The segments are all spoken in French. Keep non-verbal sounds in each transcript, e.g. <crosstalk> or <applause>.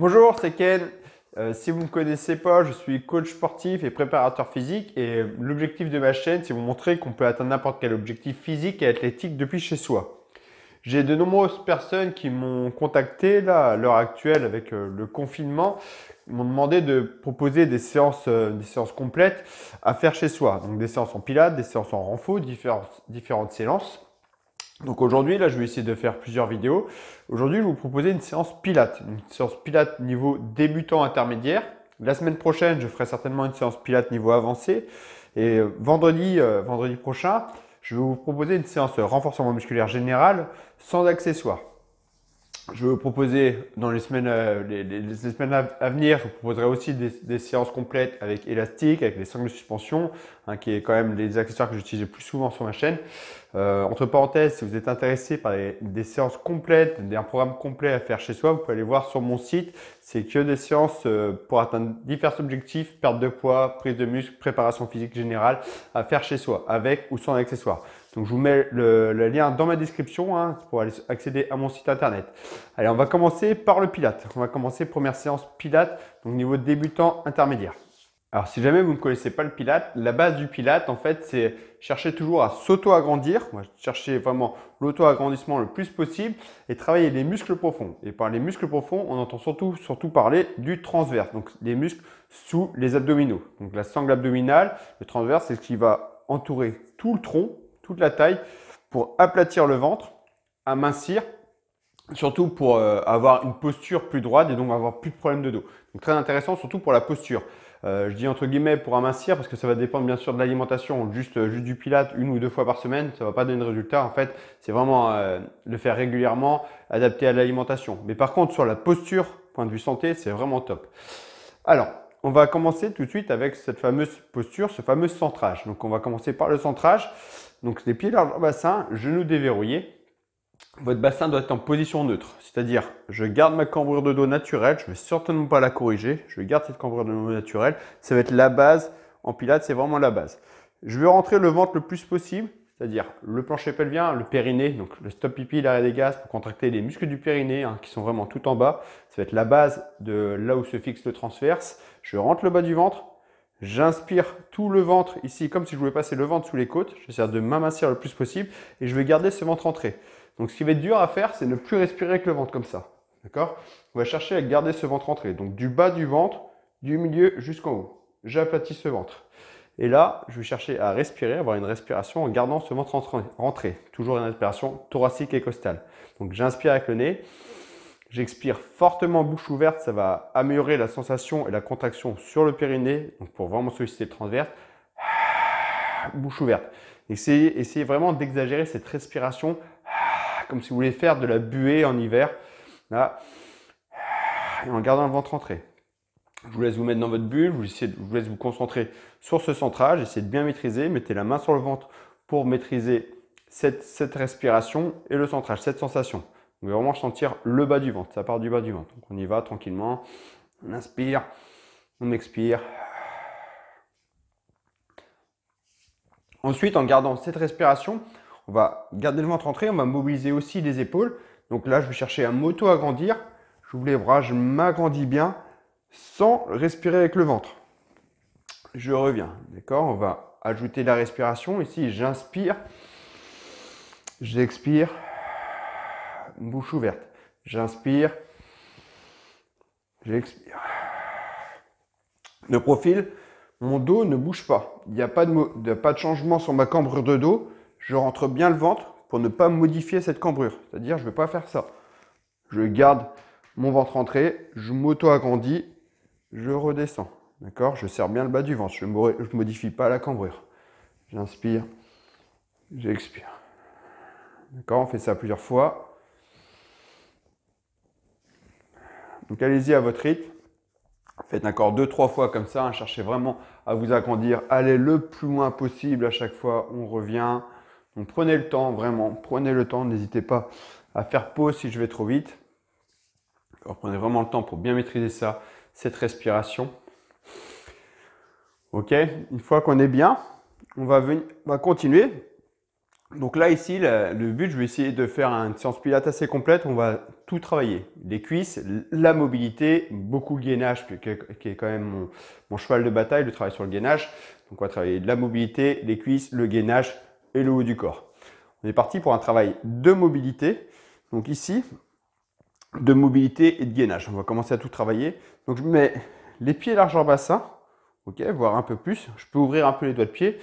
Bonjour, c'est Ken. Euh, si vous ne me connaissez pas, je suis coach sportif et préparateur physique et euh, l'objectif de ma chaîne, c'est vous montrer qu'on peut atteindre n'importe quel objectif physique et athlétique depuis chez soi. J'ai de nombreuses personnes qui m'ont contacté là à l'heure actuelle avec euh, le confinement, m'ont demandé de proposer des séances, des séances complètes à faire chez soi. Donc des séances en pilates, des séances en renfort, différentes séances. Donc aujourd'hui, là, je vais essayer de faire plusieurs vidéos. Aujourd'hui, je vais vous proposer une séance pilates, une séance pilates niveau débutant intermédiaire. La semaine prochaine, je ferai certainement une séance pilates niveau avancé. Et euh, vendredi, euh, vendredi prochain, je vais vous proposer une séance renforcement musculaire général sans accessoires. Je vais vous proposer dans les semaines, euh, les, semaines à venir, je vous proposerai aussi des, séances complètes avec élastique, avec les sangles de suspension, hein, qui est quand même les accessoires que j'utilise le plus souvent sur ma chaîne. Euh, entre parenthèses, si vous êtes intéressé par des, séances complètes, un programme complet à faire chez soi, vous pouvez aller voir sur mon site. C'est que des séances euh, pour atteindre divers objectifs, perte de poids, prise de muscle, préparation physique générale à faire chez soi, avec ou sans accessoires. Donc je vous mets le, lien dans ma description hein, pour aller accéder à mon site internet. Allez, on va commencer par le Pilate. On va commencer première séance Pilate, donc niveau débutant intermédiaire. Alors si jamais vous ne connaissez pas le Pilate, la base du Pilate en fait c'est chercher toujours à s'auto-agrandir, chercher vraiment l'auto-agrandissement le plus possible et travailler les muscles profonds. Et par les muscles profonds, on entend surtout, surtout parler du transverse, donc les muscles sous les abdominaux. Donc la sangle abdominale, le transverse c'est ce qui va entourer tout le tronc, toute la taille pour aplatir le ventre, amincir, surtout pour euh, avoir une posture plus droite et donc avoir plus de problèmes de dos. Donc très intéressant, surtout pour la posture. Euh, je dis entre guillemets pour amincir parce que ça va dépendre bien sûr de l'alimentation. Euh, juste, du pilate une ou deux fois par semaine, ça va pas donner de résultat. En fait, c'est vraiment le faire régulièrement, adapté à l'alimentation. Mais par contre, sur la posture, point de vue santé, c'est vraiment top. Alors, on va commencer tout de suite avec cette fameuse posture, ce fameux centrage. Donc, on va commencer par le centrage. Donc les pieds larges au bassin, genoux déverrouillés. Votre bassin doit être en position neutre, c'est-à-dire je garde ma cambrure de dos naturelle, je ne vais certainement pas la corriger, je garde cette cambrure de dos naturelle, ça va être la base en pilates, c'est vraiment la base. Je veux rentrer le ventre le plus possible, c'est-à-dire le plancher pelvien, le périnée, donc le stop pipi, l'arrêt des gaz pour contracter les muscles du périnée hein, qui sont vraiment tout en bas. Ça va être la base de là où se fixe le transverse. Je rentre le bas du ventre, J'inspire tout le ventre ici, comme si je voulais passer le ventre sous les côtes. J'essaie de m'amincir le plus possible et je vais garder ce ventre entré. Donc ce qui va être dur à faire, c'est ne plus respirer avec le ventre comme ça. D'accord On va chercher à garder ce ventre entré. Donc du bas du ventre, du milieu jusqu'en haut. J'aplatis ce ventre. Et là, je vais chercher à respirer, avoir une respiration en gardant ce ventre rentré. Toujours une respiration thoracique et costale. Donc j'inspire avec le nez. J'expire fortement bouche ouverte, ça va améliorer la sensation et la contraction sur le périnée, donc pour vraiment solliciter le transverse. <sighs> Bouche ouverte. Essayez, vraiment d'exagérer cette respiration, <sighs> comme si vous voulez faire de la buée en hiver. <sighs> et en gardant le ventre entré. Je vous laisse vous mettre dans votre bulle, je vous laisse vous concentrer sur ce centrage, essayez de bien maîtriser, mettez la main sur le ventre pour maîtriser cette respiration et le centrage, cette sensation. On veut vraiment sentir le bas du ventre, ça part du bas du ventre. Donc on y va tranquillement, on inspire, on expire. Ensuite, en gardant cette respiration, on va garder le ventre entré, on va mobiliser aussi les épaules. Donc là, je vais chercher à m'auto-agrandir. J'ouvre les bras, je m'agrandis bien sans respirer avec le ventre. Je reviens, d'accord On va ajouter la respiration. Ici, j'inspire, j'expire bouche ouverte. J'inspire, j'expire. le profil, mon dos ne bouge pas. Il n'y a pas de, pas de changement sur ma cambrure de dos. Je rentre bien le ventre pour ne pas modifier cette cambrure. C'est-à-dire, je ne vais pas faire ça. Je garde mon ventre rentré, je m'auto-agrandis, je redescends. D'accord Je serre bien le bas du ventre, je ne modifie pas la cambrure. J'inspire, j'expire. D'accord On fait ça plusieurs fois. Donc allez-y à votre rythme. Faites encore deux, trois fois comme ça. Hein. Cherchez vraiment à vous agrandir. Allez le plus loin possible à chaque fois. On revient. Donc prenez le temps, vraiment. Prenez le temps. N'hésitez pas à faire pause si je vais trop vite. Alors, prenez vraiment le temps pour bien maîtriser ça, cette respiration. Ok, une fois qu'on est bien, on va, venir, on va continuer donc là, ici, le, but, je vais essayer de faire une séance pilates assez complète. On va tout travailler. Les cuisses, la mobilité, beaucoup de gainage, qui est quand même mon, cheval de bataille, le travail sur le gainage. Donc on va travailler de la mobilité, les cuisses, le gainage et le haut du corps. On est parti pour un travail de mobilité. Donc ici, de mobilité et de gainage. On va commencer à tout travailler. Donc je mets les pieds largement bassin, ok, voire un peu plus. Je peux ouvrir un peu les doigts de pied.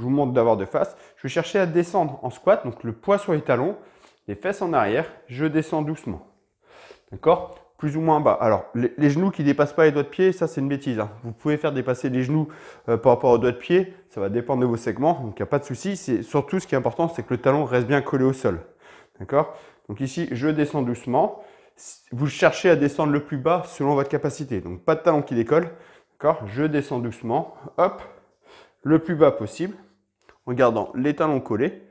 Je vous montre d'abord de face. Je vais chercher à descendre en squat, donc le poids sur les talons, les fesses en arrière, je descends doucement. D'accord Plus ou moins bas. Alors, les, genoux qui dépassent pas les doigts de pied, ça c'est une bêtise. Hein. Vous pouvez faire dépasser les genoux euh, par rapport aux doigts de pied, ça va dépendre de vos segments, donc il n'y a pas de souci. Surtout, ce qui est important, c'est que le talon reste bien collé au sol. D'accord Donc ici, je descends doucement. Vous cherchez à descendre le plus bas selon votre capacité. Donc, pas de talon qui décolle. D'accord Je descends doucement. Hop Le plus bas possible gardant les talons collés.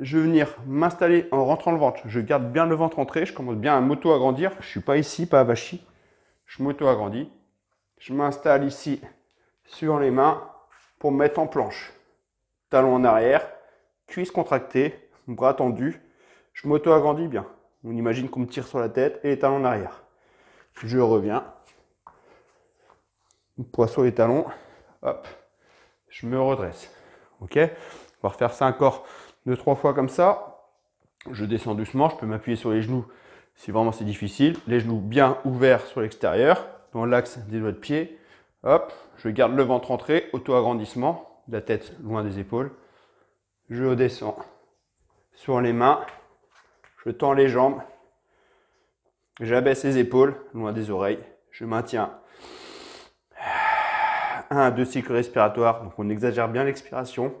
Je vais venir m'installer en rentrant le ventre. Je garde bien le ventre entré, Je commence bien à m'auto-agrandir. Je ne suis pas ici, pas Vachy, Je m'auto-agrandis. Je m'installe ici sur les mains pour me mettre en planche. Talon en arrière, cuisse contractée, bras tendu. Je m'auto-agrandis bien. On imagine qu'on me tire sur la tête et les talons en arrière. Je reviens. Poids sur les talons. Hop. Je me redresse. Ok On va refaire ça encore deux, trois fois comme ça. Je descends doucement, je peux m'appuyer sur les genoux si vraiment c'est difficile. Les genoux bien ouverts sur l'extérieur, dans l'axe des doigts de pied. Hop, je garde le ventre entré, auto-agrandissement, la tête loin des épaules. Je descends sur les mains, je tends les jambes, j'abaisse les épaules loin des oreilles, je maintiens un à cycles respiratoires. Donc on exagère bien l'expiration.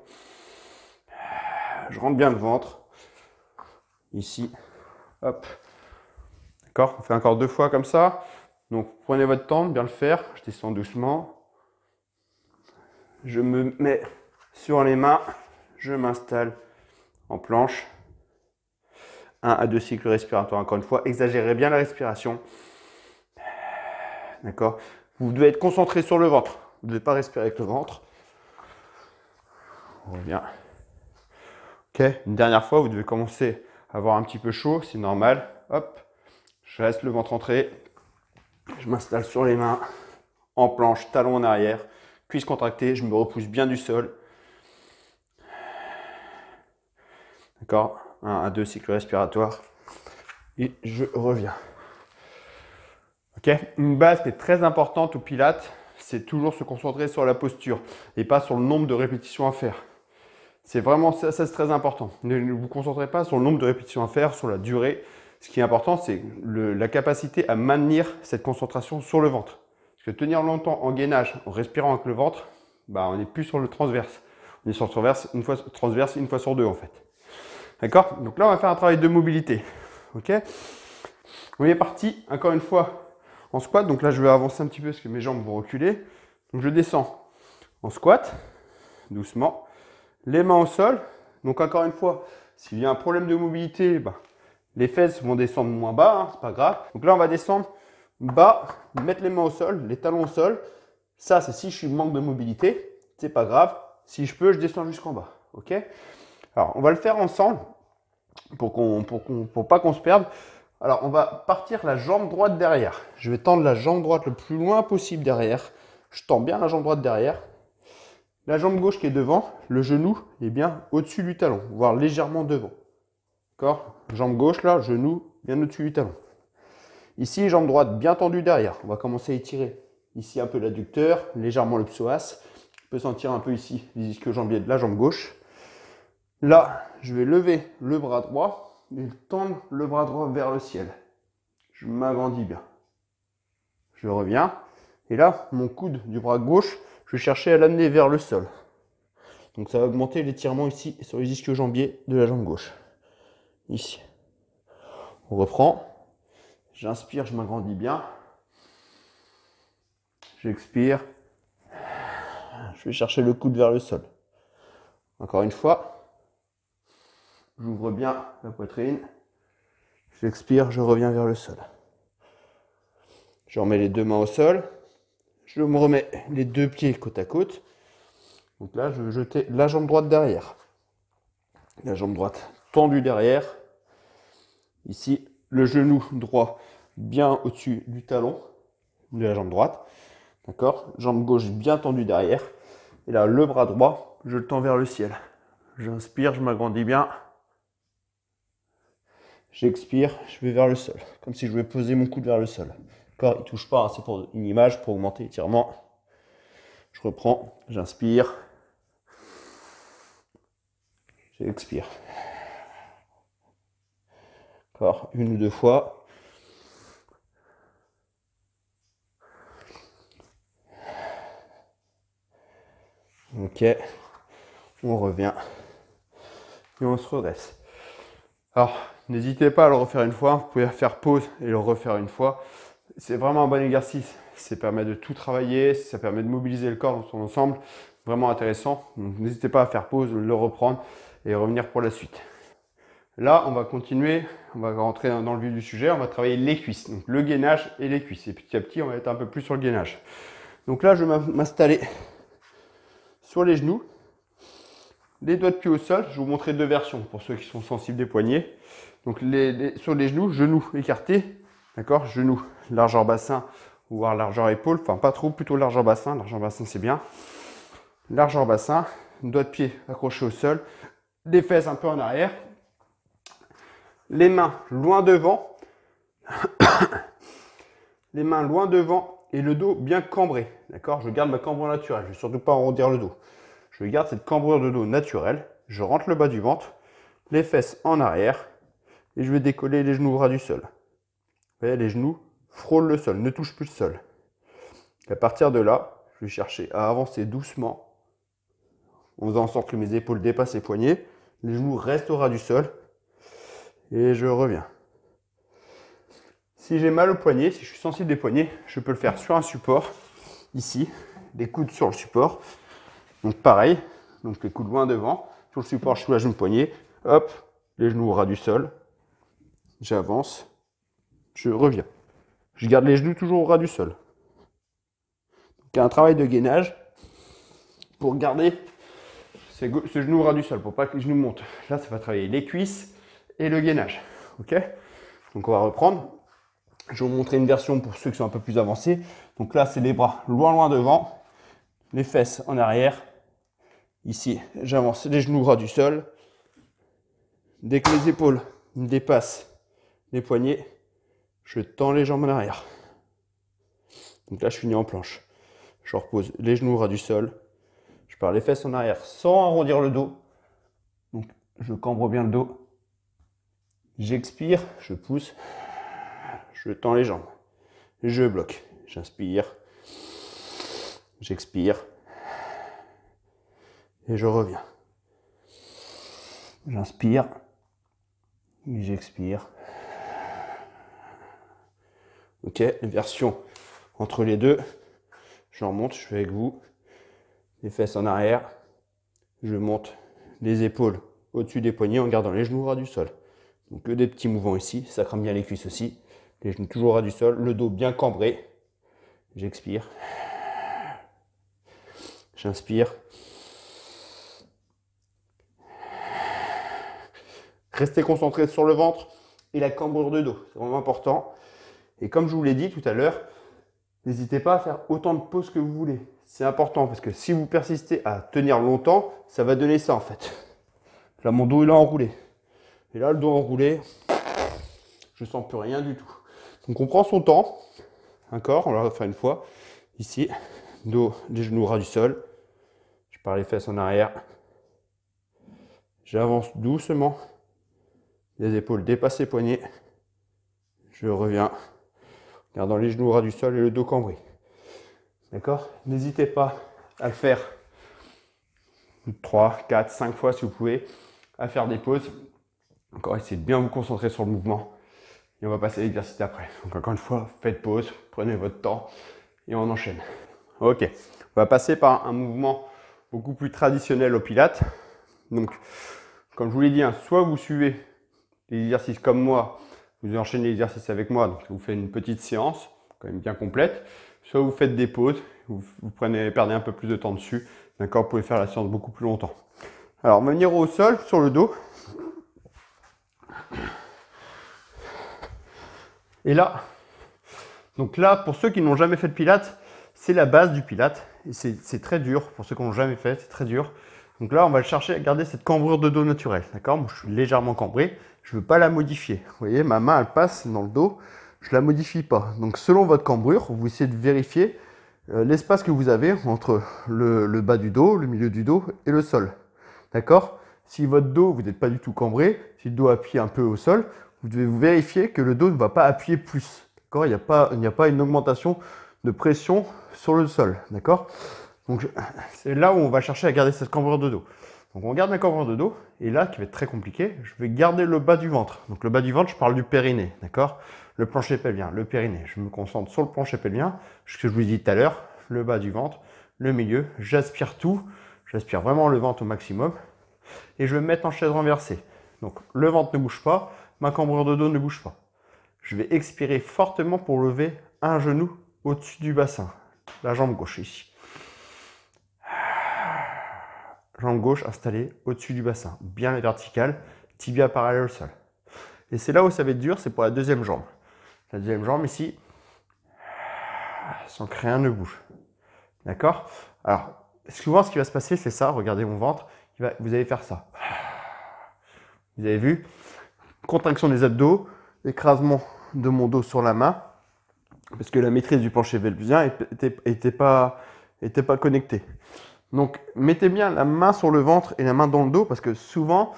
Je rentre bien le ventre. Ici. Hop. D'accord On fait encore deux fois comme ça. Donc prenez votre temps bien le faire. Je descends doucement. Je me mets sur les mains. Je m'installe en planche. Un à deux cycles respiratoires. Encore une fois, exagérez bien la respiration. D'accord Vous devez être concentré sur le ventre. Vous ne devez pas respirer avec le ventre. On revient. Ok, une dernière fois, vous devez commencer à avoir un petit peu chaud, c'est normal. Hop, je laisse le ventre entré. Je m'installe sur les mains, en planche, talon en arrière, cuisse contractée, je me repousse bien du sol. D'accord Un, à deux cycles respiratoires. Et je reviens. Ok Une base qui est très importante au Pilates, c'est toujours se concentrer sur la posture et pas sur le nombre de répétitions à faire. C'est vraiment ça, c'est très important. Ne vous concentrez pas sur le nombre de répétitions à faire, sur la durée. Ce qui est important, c'est la capacité à maintenir cette concentration sur le ventre. Parce que tenir longtemps en gainage, en respirant avec le ventre, bah, on n'est plus sur le transverse. On est sur le transverse une fois, transverse une fois sur deux en fait. D'accord Donc là, on va faire un travail de mobilité. Ok On est parti, encore une fois, en squat. Donc là, je vais avancer un petit peu parce que mes jambes vont reculer. Donc je descends en squat, doucement, les mains au sol. Donc encore une fois, s'il y a un problème de mobilité, bah, les fesses vont descendre moins bas, hein, c'est pas grave. Donc là, on va descendre bas, mettre les mains au sol, les talons au sol. Ça, c'est si je suis manque de mobilité, c'est pas grave. Si je peux, je descends jusqu'en bas. Ok Alors, on va le faire ensemble pour qu'on, pour, qu'on pour pas qu'on se perde. Alors, on va partir la jambe droite derrière. Je vais tendre la jambe droite le plus loin possible derrière. Je tends bien la jambe droite derrière. La jambe gauche qui est devant, le genou est bien au-dessus du talon, voire légèrement devant. D'accord Jambe gauche là, genou bien au-dessus du talon. Ici, jambe droite bien tendue derrière. On va commencer à étirer. Ici, un peu l'adducteur, légèrement le psoas. On peut sentir un peu ici les ischio-jambiers de la jambe gauche. Là, je vais lever le bras droit il tendre le bras droit vers le ciel. Je m'agrandis bien. Je reviens. Et là, mon coude du bras gauche, je vais chercher à l'amener vers le sol. Donc ça va augmenter l'étirement ici sur les ischios jambiers de la jambe gauche. Ici. On reprend. J'inspire, je m'agrandis bien. J'expire. Je vais chercher le coude vers le sol. Encore une fois. J'ouvre bien la poitrine. J'expire, je reviens vers le sol. Je remets les deux mains au sol. Je me remets les deux pieds côte à côte. Donc là, je vais jeter la jambe droite derrière. La jambe droite tendue derrière. Ici, le genou droit bien au-dessus du talon de la jambe droite. D'accord Jambe gauche bien tendue derrière. Et là, le bras droit, je le tends vers le ciel. J'inspire, je m'agrandis bien. J'expire, je vais vers le sol, comme si je voulais poser mon coude vers le sol. Corps, il touche pas, hein, c'est pour une image, pour augmenter l'étirement. Je reprends, j'inspire, j'expire. Encore une ou deux fois. Ok, on revient et on se redresse. Alors, N'hésitez pas à le refaire une fois, vous pouvez faire pause et le refaire une fois. C'est vraiment un bon exercice, ça permet de tout travailler, ça permet de mobiliser le corps dans son ensemble, vraiment intéressant. Donc n'hésitez pas à faire pause, le reprendre et revenir pour la suite. Là, on va continuer, on va rentrer dans le vif du sujet, on va travailler les cuisses, donc le gainage et les cuisses. Et petit à petit, on va être un peu plus sur le gainage. Donc là, je vais m'installer sur les genoux les doigts de pied au sol. Je vais vous montrer deux versions pour ceux qui sont sensibles des poignets. Donc sur les genoux, genoux écartés, d'accord Genoux, largeur bassin, voire largeur épaule, enfin pas trop, plutôt largeur bassin, largeur bassin c'est bien. Largeur bassin, doigts de pied accrochés au sol, les fesses un peu en arrière, les mains loin devant, <coughs> les mains loin devant et le dos bien cambré, d'accord Je garde ma cambre naturelle, je ne vais surtout pas arrondir le dos. Je garde cette cambrure de dos naturelle. Je rentre le bas du ventre, les fesses en arrière et je vais décoller les genoux ras du sol. Vous les genoux frôlent le sol, ne touchent plus le sol. Et à partir de là, je vais chercher à avancer doucement en faisant en sorte que mes épaules dépassent les poignets. Les genoux restent au ras du sol et je reviens. Si j'ai mal au poignet, si je suis sensible des poignets, je peux le faire sur un support, ici, les coudes sur le support, donc pareil, donc les coudes loin devant, sur le support, je soulage une poignée, hop, les genoux au ras du sol, j'avance, je reviens. Je garde les genoux toujours au ras du sol. Donc il y a un travail de gainage pour garder ce, genou au ras du sol, pour pas que les genoux montent. Là, ça va travailler les cuisses et le gainage. Ok Donc on va reprendre. Je vais vous montrer une version pour ceux qui sont un peu plus avancés. Donc là, c'est les bras loin, loin devant, les fesses en arrière, Ici, j'avance les genoux gras du sol. Dès que les épaules dépassent les poignets, je tends les jambes en arrière. Donc là, je finis en planche. Je repose les genoux ras du sol. Je pars les fesses en arrière sans arrondir le dos. Donc, je cambre bien le dos. J'expire, je pousse. Je tends les jambes. Je bloque. J'inspire. J'expire et je reviens. J'inspire j'expire. Ok, version entre les deux. Je remonte, je fais avec vous. Les fesses en arrière. Je monte les épaules au-dessus des poignets en gardant les genoux au ras du sol. Donc que euh, des petits mouvements ici. Ça crame bien les cuisses aussi. Les genoux toujours au ras du sol. Le dos bien cambré. J'expire. J'inspire. Restez concentré sur le ventre et la cambrure de dos. C'est vraiment important. Et comme je vous l'ai dit tout à l'heure, n'hésitez pas à faire autant de pauses que vous voulez. C'est important parce que si vous persistez à tenir longtemps, ça va donner ça en fait. Là, mon dos, il est enroulé. Et là, le dos enroulé, je ne sens plus rien du tout. Donc, on prend son temps. Encore, on va faire une fois. Ici, dos, les genoux ras du sol. Je pars les fesses en arrière. J'avance doucement les épaules dépassent les poignets. Je reviens, gardant les genoux au ras du sol et le dos cambré. D'accord N'hésitez pas à le faire 3, 4, 5 fois si vous pouvez, à faire des pauses. Encore, essayez de bien vous concentrer sur le mouvement. Et on va passer à l'exercice après. Donc encore une fois, faites pause, prenez votre temps et on enchaîne. Ok, on va passer par un mouvement beaucoup plus traditionnel au pilates. Donc, comme je vous l'ai dit, hein, soit vous suivez les exercices comme moi, vous enchaînez les exercices avec moi, donc vous faites une petite séance, quand même bien complète, soit vous faites des pauses, vous, prenez, perdez un peu plus de temps dessus, d'accord, vous pouvez faire la séance beaucoup plus longtemps. Alors, venir au sol, sur le dos. Et là, donc là, pour ceux qui n'ont jamais fait de pilates, c'est la base du pilates. Et c'est très dur. Pour ceux qui n'ont jamais fait, c'est très dur. Donc là, on va chercher à garder cette cambrure de dos naturelle. D'accord je suis légèrement cambré je ne veux pas la modifier. Vous voyez, ma main, elle passe dans le dos, je ne la modifie pas. Donc selon votre cambrure, vous essayez de vérifier euh, l'espace que vous avez entre le, bas du dos, le milieu du dos et le sol. D'accord Si votre dos, vous n'êtes pas du tout cambré, si le dos appuie un peu au sol, vous devez vous vérifier que le dos ne va pas appuyer plus. D'accord Il n'y a, pas, il a pas une augmentation de pression sur le sol. D'accord Donc c'est là où on va chercher à garder cette cambrure de dos. Donc on garde ma cambrure de dos, et là, qui va être très compliqué, je vais garder le bas du ventre. Donc le bas du ventre, je parle du périnée, d'accord Le plancher pelvien, le périnée. Je me concentre sur le plancher pelvien, ce que je vous ai dit tout à l'heure, le bas du ventre, le milieu. J'aspire tout, j'aspire vraiment le ventre au maximum. Et je vais me mettre en chaise renversée. Donc le ventre ne bouge pas, ma cambrure de dos ne bouge pas. Je vais expirer fortement pour lever un genou au-dessus du bassin, la jambe gauche ici. jambe gauche installée au-dessus du bassin, bien vertical tibia parallèle au sol. Et c'est là où ça va être dur, c'est pour la deuxième jambe. La deuxième jambe ici, sans créer un ne bouge. D'accord Alors, souvent, ce qui va se passer, c'est ça. Regardez mon ventre. vous allez faire ça. Vous avez vu Contraction des abdos, écrasement de mon dos sur la main, parce que la maîtrise du plancher velvusien n'était était pas connectée. Donc mettez bien la main sur le ventre et la main dans le dos parce que souvent,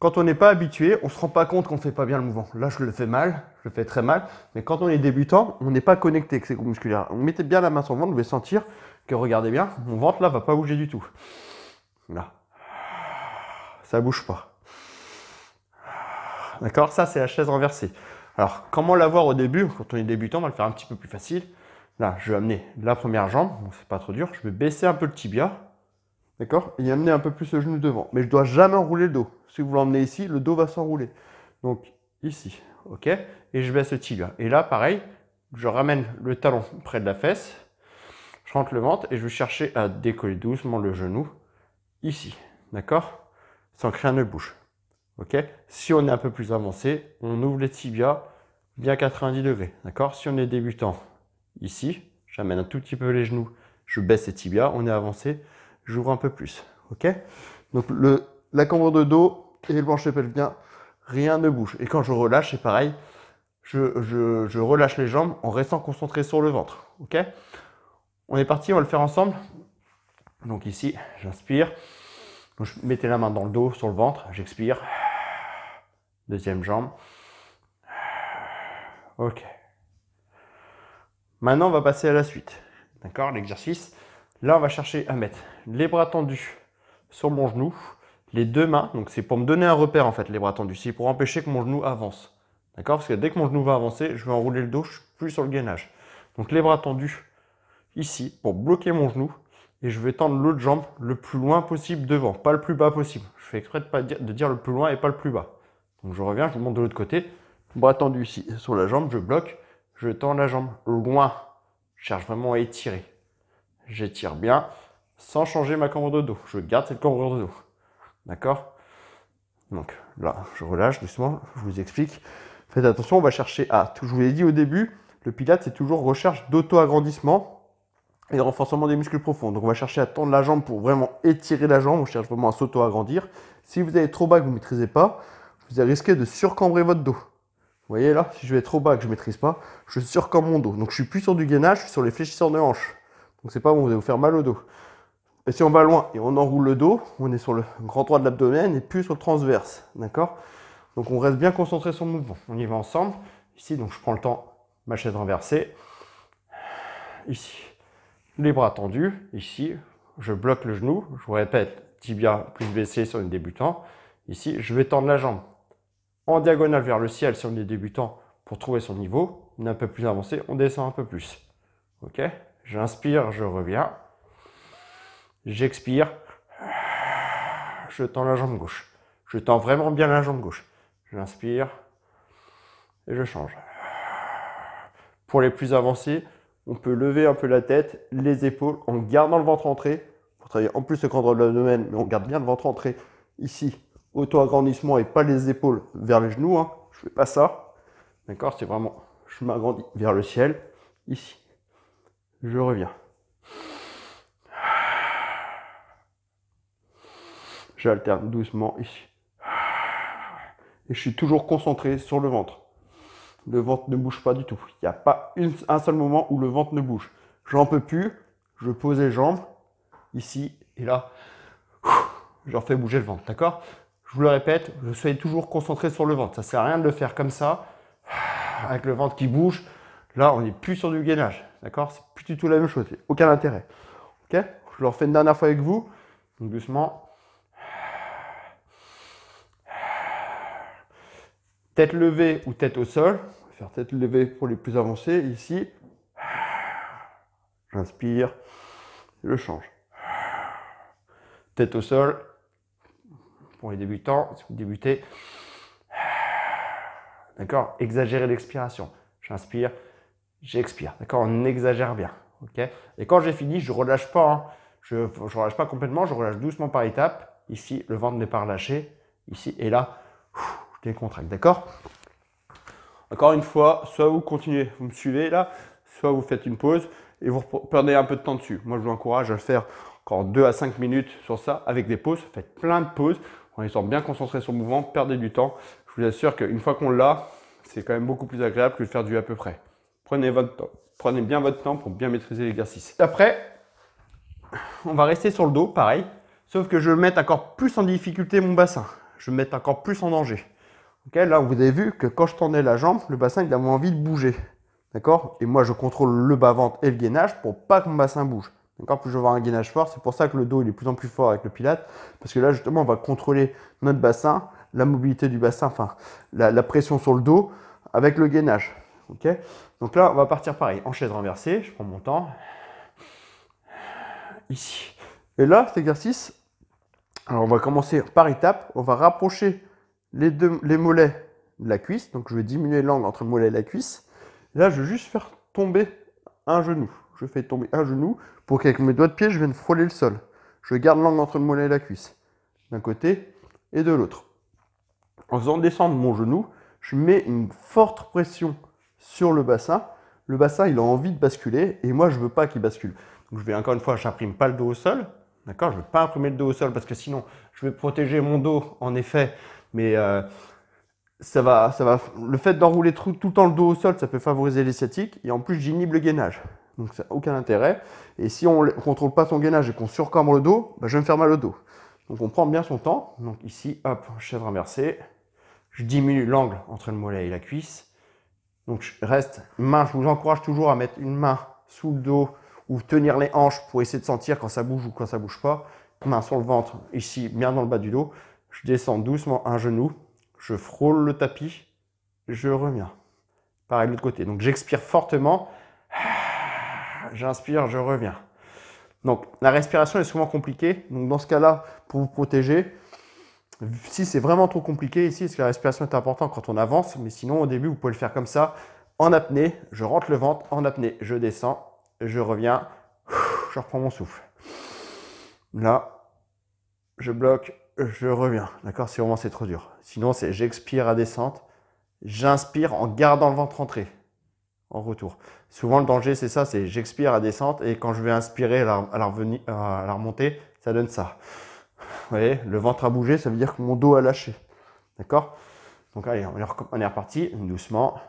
quand on n'est pas habitué, on ne se rend pas compte qu'on ne fait pas bien le mouvement. Là, je le fais mal, je le fais très mal, mais quand on est débutant, on n'est pas connecté avec ses groupes musculaires. Donc, mettez bien la main sur le ventre, vous allez sentir que, regardez bien, mon ventre là va pas bouger du tout. Là. Ça bouge pas. D'accord Ça, c'est la chaise renversée. Alors, comment l'avoir au début Quand on est débutant, on va le faire un petit peu plus facile. Là, je vais amener la première jambe, c'est pas trop dur. Je vais baisser un peu le tibia, d'accord Et amener un peu plus le genou devant. Mais je dois jamais enrouler le dos. Si vous l'emmenez ici, le dos va s'enrouler. Donc, ici, ok Et je baisse le tibia. Et là, pareil, je ramène le talon près de la fesse, je rentre le ventre et je vais chercher à décoller doucement le genou ici, d'accord Sans créer rien ne bouche. ok Si on est un peu plus avancé, on ouvre les tibias bien 90 degrés, d'accord Si on est débutant, Ici, j'amène un tout petit peu les genoux, je baisse les tibias, on est avancé, j'ouvre un peu plus. Ok Donc la cambre de dos et le plancher pelvien, rien ne bouge. Et quand je relâche, c'est pareil, je, relâche les jambes en restant concentré sur le ventre. Ok On est parti, on va le faire ensemble. Donc ici, j'inspire. Je mettais la main dans le dos, sur le ventre, j'expire. Deuxième jambe. Ok. Maintenant, on va passer à la suite. D'accord L'exercice. Là, on va chercher à mettre les bras tendus sur mon genou, les deux mains. Donc, c'est pour me donner un repère, en fait, les bras tendus. C'est pour empêcher que mon genou avance. D'accord Parce que dès que mon genou va avancer, je vais enrouler le dos, je suis plus sur le gainage. Donc, les bras tendus ici pour bloquer mon genou. Et je vais tendre l'autre jambe le plus loin possible devant, pas le plus bas possible. Je fais exprès de, pas dire, le plus loin et pas le plus bas. Donc, je reviens, je monte de l'autre côté. Bras tendus ici sur la jambe, je bloque je tends la jambe loin. Je cherche vraiment à étirer. J'étire bien sans changer ma cambre de dos. Je garde cette cambre de dos. D'accord Donc là, je relâche doucement, je vous explique. Faites attention, on va chercher à. Je vous l'ai dit au début, le pilate, c'est toujours recherche d'auto-agrandissement et de renforcement des muscles profonds. Donc on va chercher à tendre la jambe pour vraiment étirer la jambe. On cherche vraiment à s'auto-agrandir. Si vous avez trop bas que vous ne maîtrisez pas, vous risquez de surcambrer votre dos. Vous voyez là, si je vais trop bas que je ne maîtrise pas, je comme mon dos. Donc je suis plus sur du gainage, je suis sur les fléchisseurs de hanche. Donc c'est pas bon, vous allez vous faire mal au dos. Et si on va loin et on enroule le dos, on est sur le grand droit de l'abdomen et plus sur le transverse. D'accord Donc on reste bien concentré sur le mouvement. On y va ensemble. Ici, donc je prends le temps, ma chaise renversée. Ici, les bras tendus. Ici, je bloque le genou. Je vous répète, tibia plus baissé sur les débutants. Ici, je vais tendre la jambe en diagonale vers le ciel si on est débutant pour trouver son niveau. On un peu plus avancé, on descend un peu plus. Ok J'inspire, je reviens. J'expire. Je tends la jambe gauche. Je tends vraiment bien la jambe gauche. J'inspire et je change. Pour les plus avancés, on peut lever un peu la tête, les épaules, en gardant le ventre entré, pour travailler en plus le grand de l'abdomen, mais on garde bien le ventre entré ici auto-agrandissement et pas les épaules vers les genoux. Hein. Je fais pas ça. D'accord C'est vraiment, je m'agrandis vers le ciel. Ici, je reviens. J'alterne doucement ici. Et je suis toujours concentré sur le ventre. Le ventre ne bouge pas du tout. Il n'y a pas un seul moment où le ventre ne bouge. J'en peux plus. Je pose les jambes ici et là. J'en fais bouger le ventre, d'accord je vous le répète, soyez toujours concentré sur le ventre. Ça sert à rien de le faire comme ça, avec le ventre qui bouge. Là, on n'est plus sur du gainage, d'accord C'est plus du tout la même chose, aucun intérêt. Ok Je leur fais une dernière fois avec vous, doucement. Tête levée ou tête au sol. On va faire tête levée pour les plus avancés ici. J'inspire, je change. Tête au sol, pour les débutants, si vous débutez, <sighs> d'accord Exagérer l'expiration. J'inspire, j'expire, d'accord On exagère bien, ok Et quand j'ai fini, je relâche pas, hein. je relâche pas complètement, je relâche doucement par étapes. Ici, le ventre n'est pas relâché, ici et là, je décontracte, d'accord Encore une fois, soit vous continuez, vous me suivez là, soit vous faites une pause et vous perdez un peu de temps dessus. Moi, je vous encourage à le faire encore 2 à 5 minutes sur ça avec des pauses. Faites plein de pauses. On étant bien concentré sur le mouvement, perdez du temps. Je vous assure qu'une fois qu'on l'a, c'est quand même beaucoup plus agréable que de faire du à peu près. Prenez votre temps. Prenez bien votre temps pour bien maîtriser l'exercice. Après, on va rester sur le dos, pareil. Sauf que je vais mettre encore plus en difficulté mon bassin. Je vais mettre encore plus en danger. là, vous avez vu que quand je tendais la jambe, le bassin, il a envie de bouger. D'accord Et moi, je contrôle le bas-ventre et le gainage pour pas que mon bassin bouge. Encore Plus je vais avoir un gainage fort, c'est pour ça que le dos il est de plus en plus fort avec le pilate, parce que là justement on va contrôler notre bassin, la mobilité du bassin, enfin la, pression sur le dos avec le gainage. ok Donc là on va partir pareil, en chaise renversée, je prends mon temps. Ici. Et là cet exercice, alors on va commencer par étape. on va rapprocher les, deux, les mollets de la cuisse, donc je vais diminuer l'angle entre le mollet et la cuisse. Là je vais juste faire tomber un genou. Je fais tomber un genou pour qu'avec mes doigts de pied, je vienne frôler le sol. Je garde l'angle entre le mollet et la cuisse, d'un côté et de l'autre. En faisant descendre mon genou, je mets une forte pression sur le bassin. Le bassin, il a envie de basculer et moi, je ne veux pas qu'il bascule. Donc, je vais encore une fois, n'imprime pas le dos au sol. D'accord Je ne vais pas imprimer le dos au sol parce que sinon, je vais protéger mon dos, en effet. Mais euh, ça va, ça va, le fait d'enrouler tout, tout, le temps le dos au sol, ça peut favoriser les Et en plus, j'inhibe le gainage. Donc ça n'a aucun intérêt. Et si on ne contrôle pas son gainage et qu'on surcambre le dos, bah, je vais me faire mal au dos. Donc on prend bien son temps. Donc ici, hop, chèvre inversée. Je diminue l'angle entre le mollet et la cuisse. Donc je reste main, je vous encourage toujours à mettre une main sous le dos ou tenir les hanches pour essayer de sentir quand ça bouge ou quand ça bouge pas. Main sur le ventre, ici, bien dans le bas du dos. Je descends doucement un genou, je frôle le tapis, je reviens. Pareil de l'autre côté. Donc j'expire fortement j'inspire, je reviens. Donc la respiration est souvent compliquée. Donc dans ce cas-là, pour vous protéger, si c'est vraiment trop compliqué ici, parce que la respiration est importante quand on avance, mais sinon au début, vous pouvez le faire comme ça, en apnée, je rentre le ventre, en apnée, je descends, je reviens, je reprends mon souffle. Là, je bloque, je reviens. D'accord Si vraiment c'est trop dur. Sinon, c'est j'expire à descente, j'inspire en gardant le ventre rentré en retour. Souvent, le danger, c'est ça, c'est j'expire à descente et quand je vais inspirer à la, à à la remontée, ça donne ça. Vous voyez, le ventre a bougé, ça veut dire que mon dos a lâché. D'accord Donc, allez, on est, on est reparti, doucement.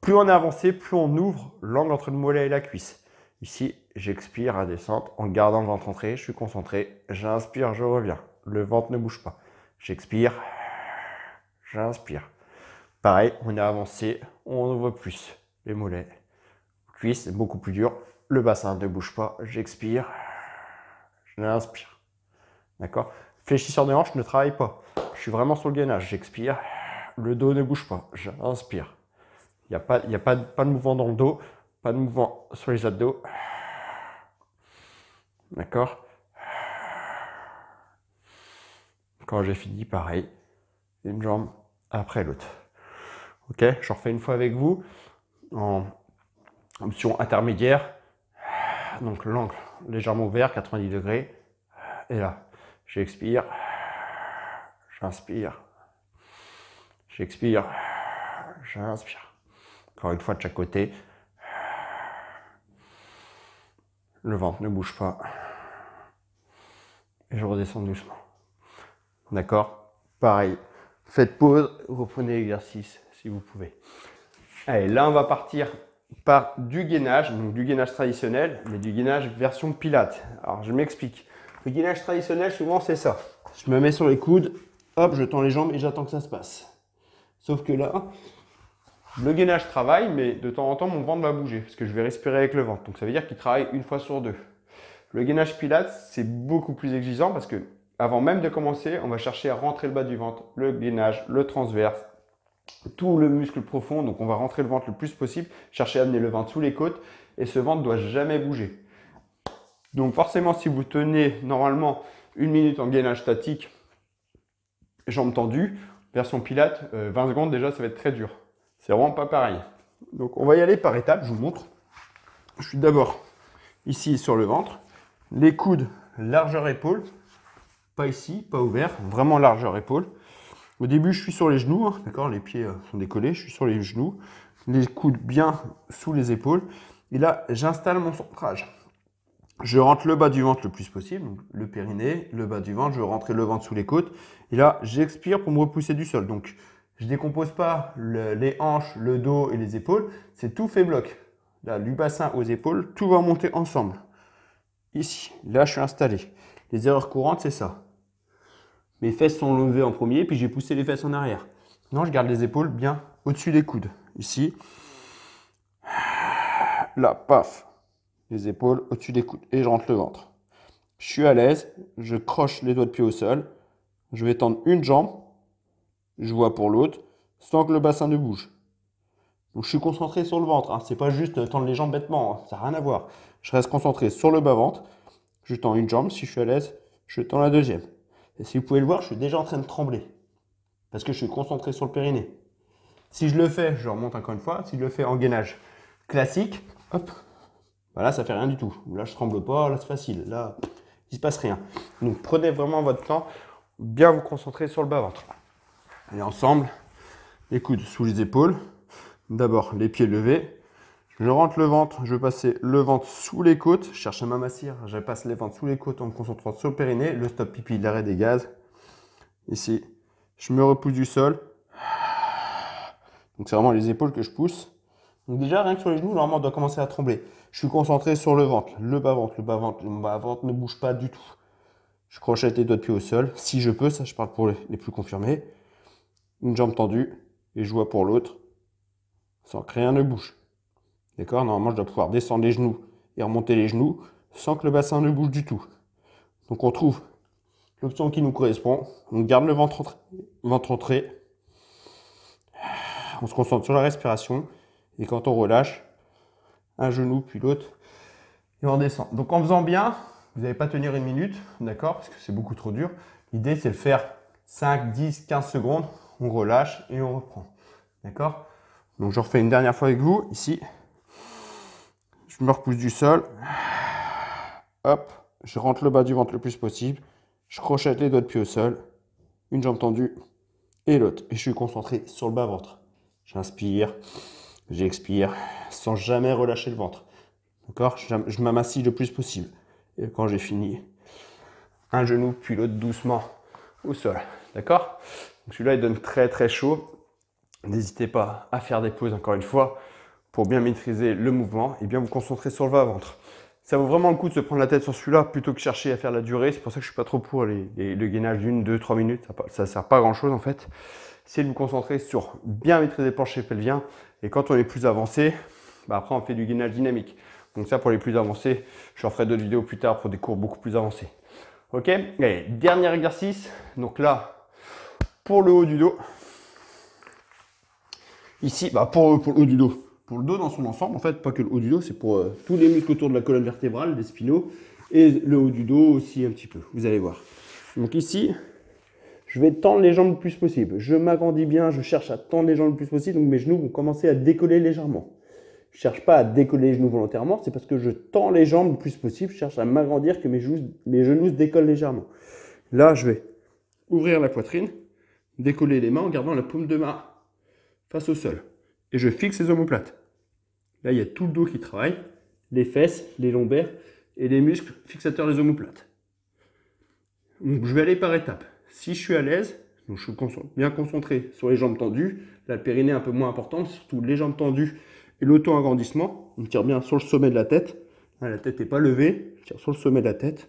Plus on est avancé, plus on ouvre l'angle entre le mollet et la cuisse. Ici, j'expire à descente en gardant le ventre entré, je suis concentré, j'inspire, je reviens. Le ventre ne bouge pas. J'expire, j'inspire Pareil, on a avancé, on en voit plus. Les mollets, cuisse beaucoup plus dur. Le bassin ne bouge pas, j'expire, je l'inspire. D'accord Fléchisseur de hanche ne travaille pas. Je suis vraiment sur le gainage, j'expire, le dos ne bouge pas, j'inspire. Il n'y a, pas, y a pas, pas de mouvement dans le dos, pas de mouvement sur les abdos. D'accord Quand j'ai fini, pareil, une jambe après l'autre. Ok, j'en refais une fois avec vous. En option intermédiaire. Donc l'angle légèrement ouvert, 90 degrés. Et là, j'expire. J'inspire. J'expire. J'inspire. Encore une fois de chaque côté. Le ventre ne bouge pas. Et je redescends doucement. D'accord Pareil. Faites pause, reprenez l'exercice vous pouvez. Allez, là, on va partir par du gainage, donc du gainage traditionnel, mais du gainage version pilate. Alors, je m'explique. Le gainage traditionnel, souvent, c'est ça. Je me mets sur les coudes, hop, je tends les jambes et j'attends que ça se passe. Sauf que là, le gainage travaille, mais de temps en temps, mon ventre va bouger, parce que je vais respirer avec le ventre. Donc, ça veut dire qu'il travaille une fois sur deux. Le gainage pilate, c'est beaucoup plus exigeant, parce que avant même de commencer, on va chercher à rentrer le bas du ventre, le gainage, le transverse, tout le muscle profond. Donc on va rentrer le ventre le plus possible, chercher à amener le ventre sous les côtes et ce ventre doit jamais bouger. Donc forcément, si vous tenez normalement une minute en gainage statique, jambes tendues, version pilate, 20 euh, secondes déjà, ça va être très dur. C'est vraiment pas pareil. Donc on va y aller par étapes, je vous montre. Je suis d'abord ici sur le ventre, les coudes, largeur épaule, pas ici, pas ouvert, vraiment largeur épaule. Au début, je suis sur les genoux, hein, d'accord Les pieds euh, sont décollés, je suis sur les genoux, les coudes bien sous les épaules. Et là, j'installe mon centrage. Je rentre le bas du ventre le plus possible, le périnée, le bas du ventre, je rentre le ventre sous les côtes. Et là, j'expire pour me repousser du sol. Donc, je décompose pas les hanches, le dos et les épaules, c'est tout fait bloc. Là, du bassin aux épaules, tout va monter ensemble. Ici, là, je suis installé. Les erreurs courantes, c'est ça. Mes fesses sont levées en premier, puis j'ai poussé les fesses en arrière. Non, je garde les épaules bien au-dessus des coudes. Ici. Là, paf. Les épaules au-dessus des coudes. Et je rentre le ventre. Je suis à l'aise. Je croche les doigts de pied au sol. Je vais tendre une jambe. Je vois pour l'autre. Sans que le bassin ne bouge. Donc je suis concentré sur le ventre. Hein. C'est pas juste tendre les jambes bêtement. Hein. Ça n'a rien à voir. Je reste concentré sur le bas-ventre. Je tends une jambe. Si je suis à l'aise, je tends la deuxième. Et si vous pouvez le voir, je suis déjà en train de trembler parce que je suis concentré sur le périnée. Si je le fais, je remonte encore une fois. Si je le fais en gainage classique, hop, bah là, ça fait rien du tout. Là, je tremble pas, là, c'est facile. Là, il se passe rien. Donc, prenez vraiment votre temps, bien vous concentrer sur le bas-ventre. Allez, ensemble, les coudes sous les épaules. D'abord, les pieds levés, je rentre le ventre, je vais passer le ventre sous les côtes. Je cherche à m'amassir, je passe les ventres sous les côtes en me concentrant sur le périnée. Le stop pipi, l'arrêt des gaz. Ici, je me repousse du sol. Donc c'est vraiment les épaules que je pousse. Donc déjà, rien que sur les genoux, normalement, on doit commencer à trembler. Je suis concentré sur le ventre, le bas-ventre, le bas-ventre, le bas-ventre ne bouge pas du tout. Je crochète les doigts de pied au sol, si je peux, ça je parle pour les plus confirmés. Une jambe tendue et je vois pour l'autre, sans que rien ne bouge. D'accord Normalement, je dois pouvoir descendre les genoux et remonter les genoux sans que le bassin ne bouge du tout. Donc on trouve l'option qui nous correspond. On garde le ventre, ventre entré. On se concentre sur la respiration. Et quand on relâche, un genou puis l'autre, et on descend. Donc en faisant bien, vous n'allez pas tenir une minute, d'accord Parce que c'est beaucoup trop dur. L'idée, c'est de faire 5, 10, 15 secondes. On relâche et on reprend. D'accord Donc je refais une dernière fois avec vous, ici je me repousse du sol. Hop, je rentre le bas du ventre le plus possible. Je crochète les doigts de pied au sol. Une jambe tendue et l'autre. Et je suis concentré sur le bas-ventre. J'inspire, j'expire, sans jamais relâcher le ventre. D'accord Je m'amassis le plus possible. Et quand j'ai fini, un genou puis l'autre doucement au sol. D'accord Celui-là, il donne très très chaud. N'hésitez pas à faire des pauses encore une fois pour bien maîtriser le mouvement et bien vous concentrer sur le bas-ventre. Ça vaut vraiment le coup de se prendre la tête sur celui-là plutôt que chercher à faire la durée. C'est pour ça que je ne suis pas trop pour les, le gainage d'une, deux, trois minutes. Ça, ne sert pas à grand chose en fait. C'est de vous concentrer sur bien maîtriser le plancher pelvien. Et quand on est plus avancé, bah, après on fait du gainage dynamique. Donc ça pour les plus avancés, je ferai d'autres vidéos plus tard pour des cours beaucoup plus avancés. Ok dernier exercice. Donc là, pour le haut du dos. Ici, bah pour le haut du dos, pour le dos dans son ensemble, en fait, pas que le haut du dos, c'est pour euh, tous les muscles autour de la colonne vertébrale, des spinaux, et le haut du dos aussi un petit peu, vous allez voir. Donc ici, je vais tendre les jambes le plus possible. Je m'agrandis bien, je cherche à tendre les jambes le plus possible, donc mes genoux vont commencer à décoller légèrement. Je ne cherche pas à décoller les genoux volontairement, c'est parce que je tends les jambes le plus possible, je cherche à m'agrandir, que mes genoux, mes genoux se décollent légèrement. Là, je vais ouvrir la poitrine, décoller les mains en gardant la paume de main face au sol et je fixe les omoplates. Là, il y a tout le dos qui travaille, les fesses, les lombaires et les muscles fixateurs des omoplates. je vais aller par étapes. Si je suis à l'aise, je suis bien concentré sur les jambes tendues, la périnée un peu moins importante, surtout les jambes tendues et l'auto-agrandissement. On tire bien sur le sommet de la tête. Ah, la tête n'est pas levée, je tire sur le sommet de la tête.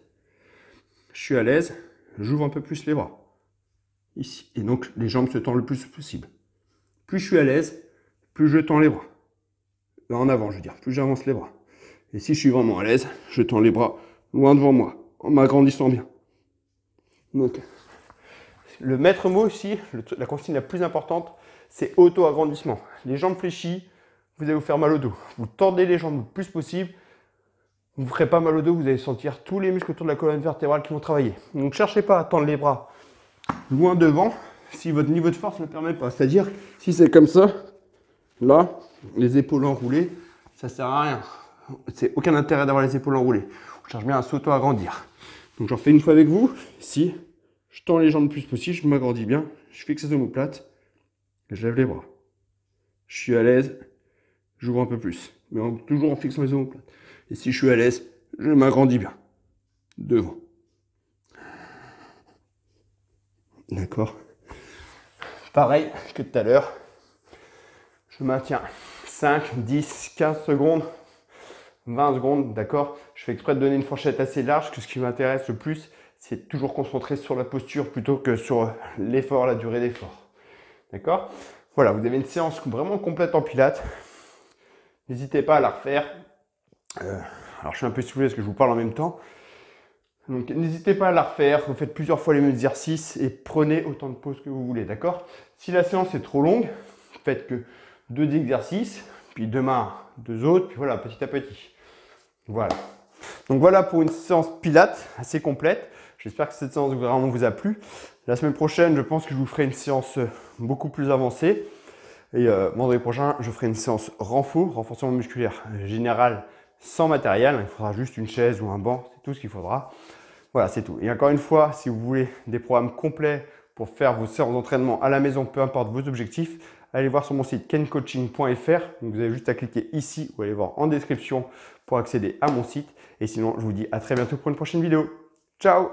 Je suis à l'aise, j'ouvre un peu plus les bras. Ici. Et donc les jambes se tendent le plus possible. Plus je suis à l'aise, plus je tends les bras. en avant, je veux dire, plus j'avance les bras. Et si je suis vraiment à l'aise, je tends les bras loin devant moi, en m'agrandissant bien. Donc, le maître mot ici, la consigne la plus importante, c'est auto-agrandissement. Les jambes fléchies, vous allez vous faire mal au dos. Vous tendez les jambes le plus possible, vous ne ferez pas mal au dos, vous allez sentir tous les muscles autour de la colonne vertébrale qui vont travailler. Donc cherchez pas à tendre les bras loin devant si votre niveau de force ne le permet pas. C'est-à-dire, si c'est comme ça, Là, les épaules enroulées, ça sert à rien. C'est aucun intérêt d'avoir les épaules enroulées. On cherche bien à s'auto-agrandir. Donc j'en fais une fois avec vous. Si je tends les jambes le plus possible, je m'agrandis bien, je fixe les omoplates, et je lève les bras. Je suis à l'aise, j'ouvre un peu plus, mais toujours en fixant les omoplates. Et si je suis à l'aise, je m'agrandis bien. Devant. D'accord Pareil que tout à l'heure. Je maintiens 5, 10, 15 secondes, 20 secondes, d'accord Je fais exprès de donner une fourchette assez large, que ce qui m'intéresse le plus, c'est toujours concentré sur la posture plutôt que sur l'effort, la durée d'effort. D'accord Voilà, vous avez une séance vraiment complète en pilates. N'hésitez pas à la refaire. Euh, alors je suis un peu saoulé parce que je vous parle en même temps. Donc n'hésitez pas à la refaire, vous faites plusieurs fois les mêmes exercices et prenez autant de pauses que vous voulez, d'accord Si la séance est trop longue, faites que deux exercices, puis demain deux autres, puis voilà, petit à petit. Voilà. Donc voilà pour une séance pilates assez complète. J'espère que cette séance vraiment vous a plu. La semaine prochaine, je pense que je vous ferai une séance beaucoup plus avancée. Et euh, vendredi prochain, je ferai une séance renfort, renforcement musculaire général sans matériel. Il faudra juste une chaise ou un banc, c'est tout ce qu'il faudra. Voilà, c'est tout. Et encore une fois, si vous voulez des programmes complets pour faire vos séances d'entraînement à la maison, peu importe vos objectifs, allez voir sur mon site kencoaching.fr. Vous avez juste à cliquer ici ou allez voir en description pour accéder à mon site. Et sinon, je vous dis à très bientôt pour une prochaine vidéo. Ciao